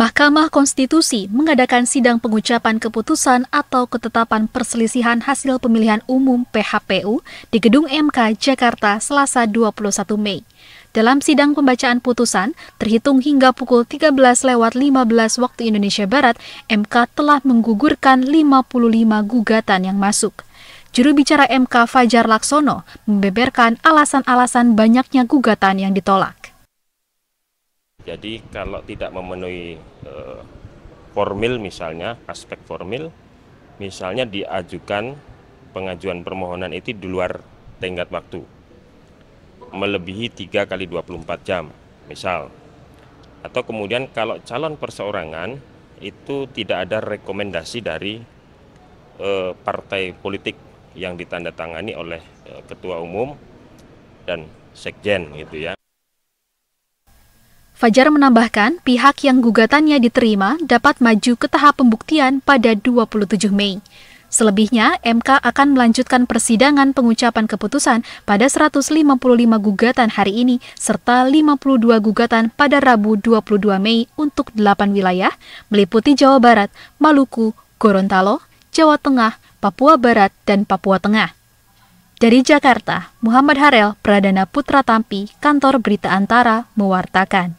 Mahkamah Konstitusi mengadakan sidang pengucapan keputusan atau ketetapan perselisihan hasil pemilihan umum PHPU di Gedung MK Jakarta Selasa 21 Mei. Dalam sidang pembacaan putusan, terhitung hingga pukul 13 lewat 15 waktu Indonesia Barat, MK telah menggugurkan 55 gugatan yang masuk. Juru bicara MK Fajar Laksono membeberkan alasan-alasan banyaknya gugatan yang ditolak. Jadi kalau tidak memenuhi eh, formil misalnya, aspek formil, misalnya diajukan pengajuan permohonan itu di luar tenggat waktu, melebihi 3 kali 24 jam, misal. Atau kemudian kalau calon perseorangan itu tidak ada rekomendasi dari eh, partai politik yang ditandatangani oleh eh, ketua umum dan sekjen gitu ya. Fajar menambahkan, pihak yang gugatannya diterima dapat maju ke tahap pembuktian pada 27 Mei. Selebihnya, MK akan melanjutkan persidangan pengucapan keputusan pada 155 gugatan hari ini serta 52 gugatan pada Rabu 22 Mei untuk 8 wilayah, meliputi Jawa Barat, Maluku, Gorontalo, Jawa Tengah, Papua Barat, dan Papua Tengah. Dari Jakarta, Muhammad Harel, Pradana Putra Tampi, Kantor Berita Antara, mewartakan.